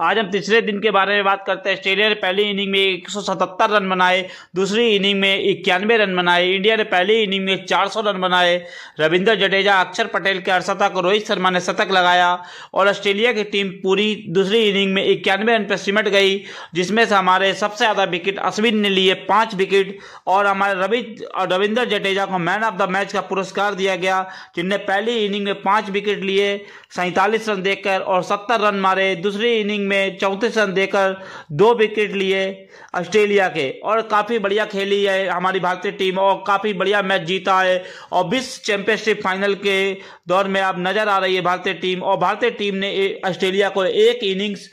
आज हम तीसरे दिन के बारे में बात करते हैं ऑस्ट्रेलिया ने पहली इनिंग में 177 रन बनाए दूसरी इनिंग में इक्यानवे रन बनाए इंडिया ने पहली इनिंग में 400 रन बनाए रविंद्र जडेजा अक्षर पटेल के अड़सठा रोहित शर्मा ने शतक लगाया और ऑस्ट्रेलिया की टीम पूरी दूसरी इनिंग में इक्यानवे रन पर सिमट गई जिसमें से हमारे सबसे ज़्यादा विकेट अश्विन ने लिए पाँच विकेट और हमारे रवि रविंद्र जडेजा को मैन ऑफ द मैच का पुरस्कार दिया गया जिनने पहली इनिंग में पाँच विकेट लिए सैंतालीस रन देकर और सत्तर रन मारे दूसरी इनिंग इनिंग में चौंतीस रन देकर दो विकेट लिए ऑस्ट्रेलिया के और काफ़ी बढ़िया खेली है हमारी भारतीय टीम और काफ़ी बढ़िया मैच जीता है और विश्व चैंपियनशिप फाइनल के दौर में अब नज़र आ रही है भारतीय टीम और भारतीय टीम ने ऑस्ट्रेलिया को एक इनिंग्स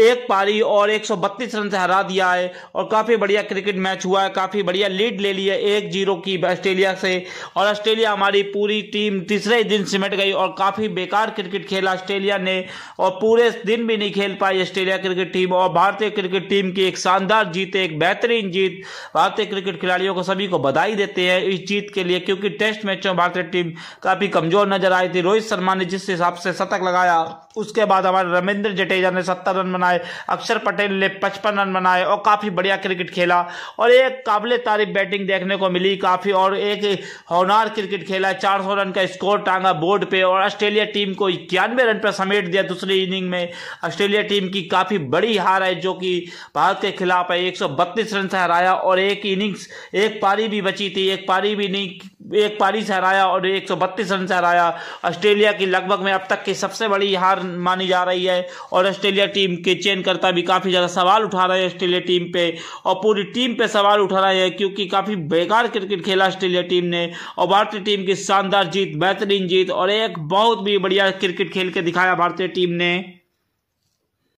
एक पारी और 132 रन से हरा दिया है और काफ़ी बढ़िया क्रिकेट मैच हुआ है काफ़ी बढ़िया लीड ले ली है एक जीरो की ऑस्ट्रेलिया से और ऑस्ट्रेलिया हमारी पूरी टीम तीसरे दिन सिमट गई और काफ़ी बेकार क्रिकेट खेला ऑस्ट्रेलिया ने और पूरे दिन भी नहीं खेल पाई ऑस्ट्रेलिया क्रिकेट टीम और भारतीय क्रिकेट टीम की एक शानदार जीत एक बेहतरीन जीत भारतीय क्रिकेट खिलाड़ियों को सभी को बधाई देते हैं इस जीत के लिए क्योंकि टेस्ट मैचों में भारतीय टीम काफ़ी कमज़ोर नजर आई थी रोहित शर्मा ने जिस हिसाब से शतक लगाया उसके बाद हमारे रविंद्र जडेजा ने सत्तर रन बना बनाए अक्षर पटेल ने पचपन रन बनाए और काफ़ी बढ़िया क्रिकेट खेला और एक काबिल तारीफ बैटिंग देखने को मिली काफ़ी और एक होनार क्रिकेट खेला चार सौ रन का स्कोर टांगा बोर्ड पे और ऑस्ट्रेलिया टीम को इक्यानवे रन पर समेट दिया दूसरी इनिंग में ऑस्ट्रेलिया टीम की काफ़ी बड़ी हार है जो कि भारत के खिलाफ है एक रन से हराया और एक इनिंग्स एक पारी भी बची थी एक पारी भी नहीं एक पारी से हराया और एक सौ बत्तीस रन से हराया ऑस्ट्रेलिया की लगभग में अब तक की सबसे बड़ी हार मानी जा रही है और ऑस्ट्रेलिया टीम के चयनकर्ता करता भी काफ़ी ज़्यादा सवाल उठा रहे हैं ऑस्ट्रेलिया टीम पे और पूरी टीम पे सवाल उठा रहे हैं क्योंकि काफ़ी बेकार क्रिकेट खेला ऑस्ट्रेलिया टीम ने और भारतीय टीम की शानदार जीत बेहतरीन जीत और एक बहुत भी बढ़िया क्रिकेट खेल के दिखाया भारतीय टीम ने